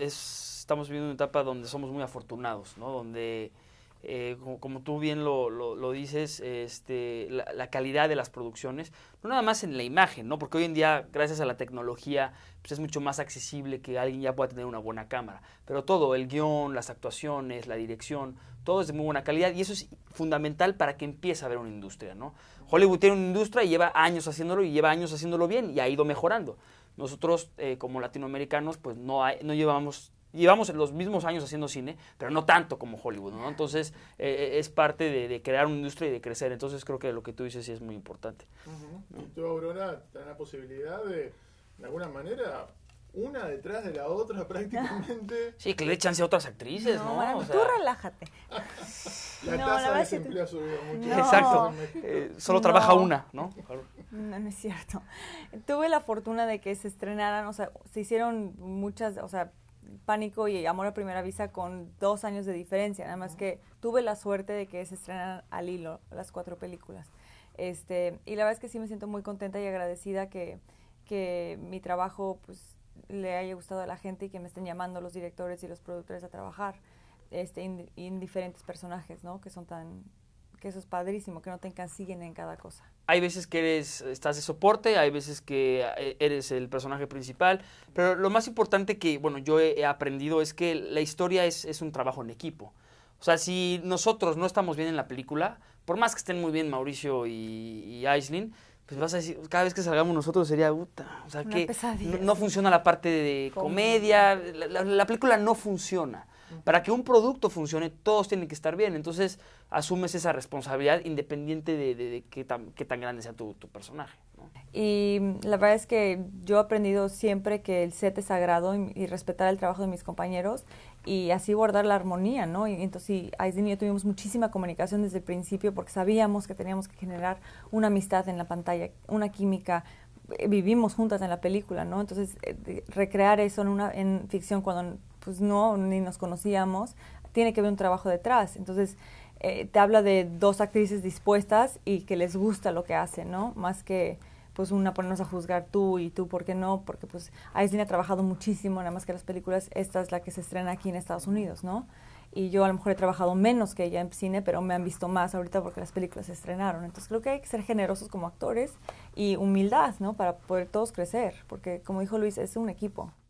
estamos viviendo una etapa donde somos muy afortunados, ¿no? Donde, eh, como, tú bien lo, lo, dices, este, la, calidad de las producciones, no nada más en la imagen, ¿no? Porque hoy en día, gracias a la tecnología, pues, es mucho más accesible que alguien ya pueda tener una buena cámara. Pero todo, el guión, las actuaciones, la dirección, todo es de muy buena calidad y eso es fundamental para que empiece a haber una industria, ¿no? Hollywood tiene una industria y lleva años haciéndolo y lleva años haciéndolo bien y ha ido mejorando. Nosotros eh, como latinoamericanos pues no, no llevamos llevamos los mismos años haciendo cine, pero no tanto como Hollywood, ¿no? Entonces, eh, eh, es parte de, crear una industria y de crecer. Entonces, creo que lo que tú dices sí es muy importante. ¿Y tú, Aurora, tienes la posibilidad de, de alguna manera, una detrás de la otra prácticamente. Sí, que le echanse a otras actrices, ¿no? Tú relájate. la tasa mucho. Exacto. Eh, solo trabaja una, ¿no? No, no es cierto. Tuve la fortuna de que se estrenaran, o sea, se hicieron muchas, o sea, Pánico y Amor a Primera Vista con dos años de diferencia, nada más que tuve la suerte de que se estrenaran al hilo las cuatro películas. Este, y la verdad es que sí me siento muy contenta y agradecida que, que mi trabajo pues, le haya gustado a la gente y que me estén llamando los directores y los productores a trabajar este, en, diferentes personajes, ¿no? Que son tan, que eso es padrísimo, que no te siguen en cada cosa. Hay veces que estás de soporte, hay veces que eh, eres el personaje principal, pero lo más importante que, bueno, yo he aprendido es que la historia es, un trabajo en equipo. O sea, si nosotros no estamos bien en la película, por más que estén muy bien Mauricio y, y Aislin, pues vas a decir, cada vez que salgamos nosotros sería, puta, o sea, que no, funciona la parte de comedia, la película no funciona. Para que un producto funcione, todos tienen que estar bien. Entonces, asumes esa responsabilidad independiente de, qué, tan, qué, tan, grande sea tu, personaje. Y mm, la verdad es que yo he aprendido siempre que el set es sagrado y, respetar el trabajo de mis compañeros y así guardar la armonía, ¿no? Y entonces sí, Aisden y yo tuvimos muchísima comunicación desde el principio porque sabíamos que teníamos que generar una amistad en la pantalla, una química, eh, vivimos juntas en la película, ¿no? Entonces, eh, recrear eso en una en ficción cuando pues no, ni nos conocíamos, tiene que haber un trabajo detrás. Entonces, eh, te habla de dos actrices dispuestas y que les gusta lo que hacen, ¿no? Más que pues una ponernos a juzgar tú y tú, ¿por qué no? Porque pues Aislinn ha trabajado muchísimo, nada más que las películas, esta es la que se estrena aquí en Estados Unidos, ¿no? Y yo a lo mejor he trabajado menos que ella en cine, pero me han visto más ahorita porque las películas se estrenaron. Entonces creo que hay que ser generosos como actores y humildad, ¿no? Para poder todos crecer, porque como dijo Luis, es un equipo.